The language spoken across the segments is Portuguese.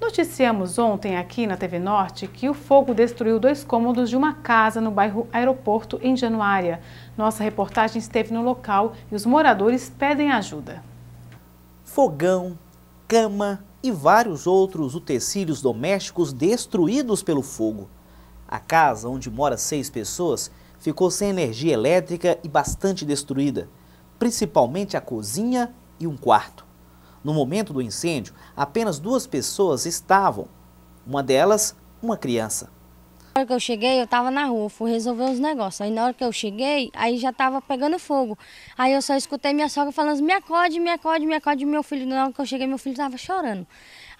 Noticiamos ontem aqui na TV Norte que o fogo destruiu dois cômodos de uma casa no bairro Aeroporto, em Januária. Nossa reportagem esteve no local e os moradores pedem ajuda. Fogão, cama e vários outros utensílios domésticos destruídos pelo fogo. A casa, onde mora seis pessoas, ficou sem energia elétrica e bastante destruída, principalmente a cozinha e um quarto. No momento do incêndio, apenas duas pessoas estavam, uma delas, uma criança. Na hora que eu cheguei, eu estava na rua, fui resolver os negócios. Aí na hora que eu cheguei, aí já estava pegando fogo. Aí eu só escutei minha sogra falando, me acorde, me acorde, me acorde. Meu filho, na hora que eu cheguei, meu filho estava chorando.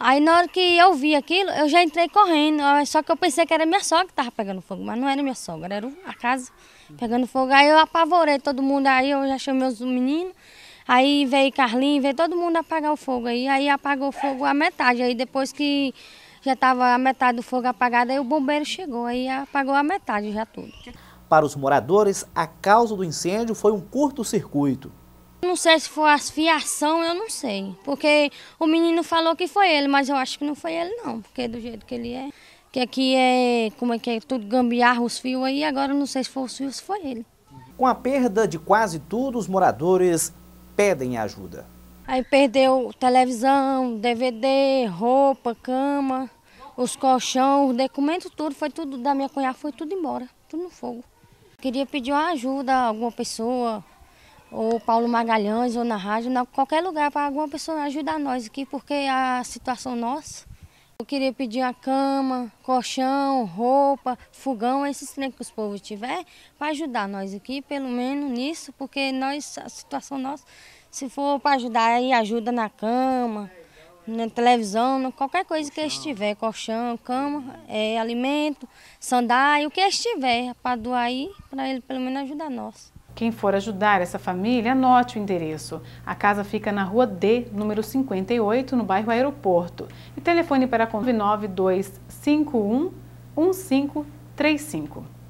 Aí na hora que eu vi aquilo, eu já entrei correndo. Só que eu pensei que era minha sogra que estava pegando fogo, mas não era minha sogra, era a casa pegando fogo. Aí eu apavorei todo mundo, aí eu já chamei os meninos. Aí veio Carlinhos, veio todo mundo apagar o fogo aí. Aí apagou o fogo a metade. Aí depois que já estava a metade do fogo apagada, aí o bombeiro chegou, aí apagou a metade já tudo. Para os moradores, a causa do incêndio foi um curto-circuito. Não sei se foi as fiação, eu não sei. Porque o menino falou que foi ele, mas eu acho que não foi ele não, porque do jeito que ele é. Que aqui é, como é que é, tudo gambiarra os fios aí, agora não sei se foi os fios, se foi ele. Com a perda de quase tudo, os moradores pedem ajuda. Aí perdeu televisão, DVD, roupa, cama, os colchões, os documentos, tudo, foi tudo da minha cunhada, foi tudo embora, tudo no fogo. Queria pedir ajuda a alguma pessoa, ou Paulo Magalhães, ou na rádio, na, qualquer lugar, para alguma pessoa ajudar nós aqui, porque a situação nossa eu queria pedir a cama, colchão, roupa, fogão, esses trem que os povos tiver, para ajudar nós aqui, pelo menos nisso, porque nós, a situação nossa, se for para ajudar, aí ajuda na cama, na televisão, qualquer coisa que eles tiver, colchão, cama, é, alimento, sandália, o que eles tiver, para doar aí, para ele pelo menos ajudar nós. Quem for ajudar essa família, anote o endereço. A casa fica na rua D, número 58, no bairro Aeroporto. E telefone para 99251 1535. É